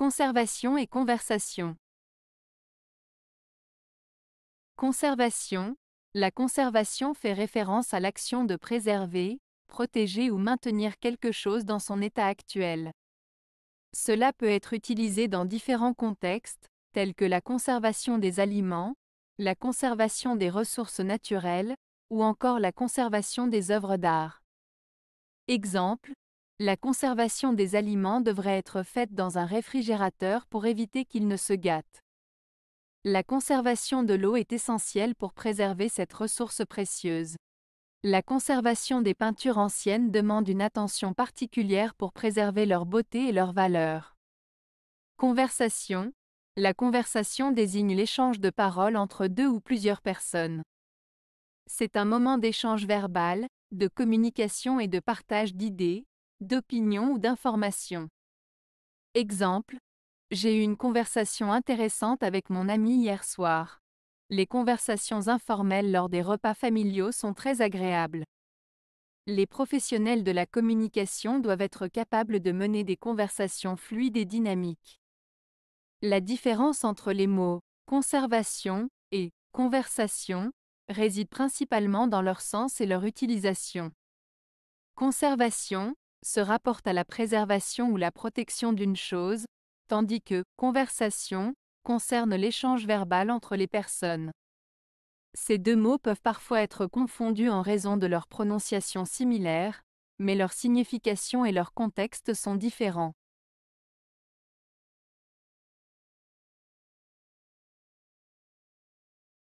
Conservation et conversation. Conservation. La conservation fait référence à l'action de préserver, protéger ou maintenir quelque chose dans son état actuel. Cela peut être utilisé dans différents contextes, tels que la conservation des aliments, la conservation des ressources naturelles, ou encore la conservation des œuvres d'art. Exemple, la conservation des aliments devrait être faite dans un réfrigérateur pour éviter qu'ils ne se gâtent. La conservation de l'eau est essentielle pour préserver cette ressource précieuse. La conservation des peintures anciennes demande une attention particulière pour préserver leur beauté et leur valeur. Conversation. La conversation désigne l'échange de paroles entre deux ou plusieurs personnes. C'est un moment d'échange verbal, de communication et de partage d'idées, d'opinion ou d'information. Exemple. J'ai eu une conversation intéressante avec mon ami hier soir. Les conversations informelles lors des repas familiaux sont très agréables. Les professionnels de la communication doivent être capables de mener des conversations fluides et dynamiques. La différence entre les mots conservation et conversation réside principalement dans leur sens et leur utilisation. Conservation se rapporte à la préservation ou la protection d'une chose, tandis que conversation concerne l'échange verbal entre les personnes. Ces deux mots peuvent parfois être confondus en raison de leur prononciation similaire, mais leur signification et leur contexte sont différents.